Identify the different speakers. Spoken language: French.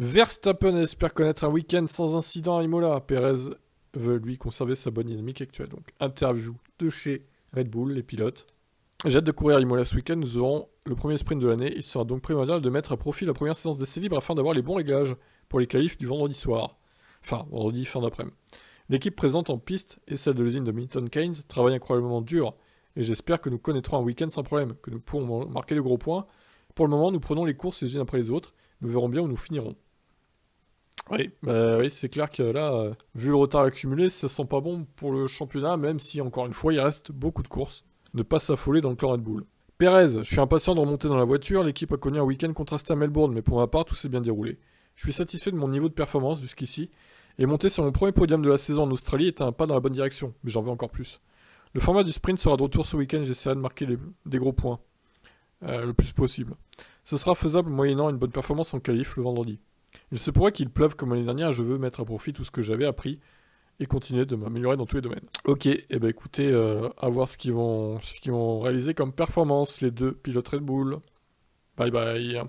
Speaker 1: Verstappen espère connaître un week-end sans incident à Imola. Perez veut lui conserver sa bonne dynamique actuelle. Donc, interview de chez Red Bull, les pilotes. J'ai hâte de courir à Imola ce week-end. Nous aurons le premier sprint de l'année. Il sera donc primordial de mettre à profit la première séance d'essai libre afin d'avoir les bons réglages pour les qualifs du vendredi soir. Enfin, vendredi fin d'après-midi. L'équipe présente en piste et celle de l'usine de Milton Keynes travaille incroyablement dur et j'espère que nous connaîtrons un week-end sans problème, que nous pourrons marquer le gros point. Pour le moment, nous prenons les courses les unes après les autres. Nous verrons bien où nous finirons. Bah oui, c'est clair que là, euh, vu le retard accumulé, ça sent pas bon pour le championnat, même si encore une fois, il reste beaucoup de courses. Ne pas s'affoler dans le clan Red Bull. Perez, je suis impatient de remonter dans la voiture, l'équipe a connu un week-end contrasté à Melbourne, mais pour ma part, tout s'est bien déroulé. Je suis satisfait de mon niveau de performance jusqu'ici, et monter sur mon premier podium de la saison en Australie est un pas dans la bonne direction, mais j'en veux encore plus. Le format du sprint sera de retour ce week-end, j'essaierai de marquer des gros points, euh, le plus possible. Ce sera faisable moyennant une bonne performance en qualif le vendredi. Il se pourrait qu'il pleuve comme l'année dernière, je veux mettre à profit tout ce que j'avais appris et continuer de m'améliorer dans tous les domaines. Ok, et eh ben écoutez, euh, à voir ce qu'ils vont, ce qu'ils vont réaliser comme performance, les deux pilotes Red Bull. Bye bye.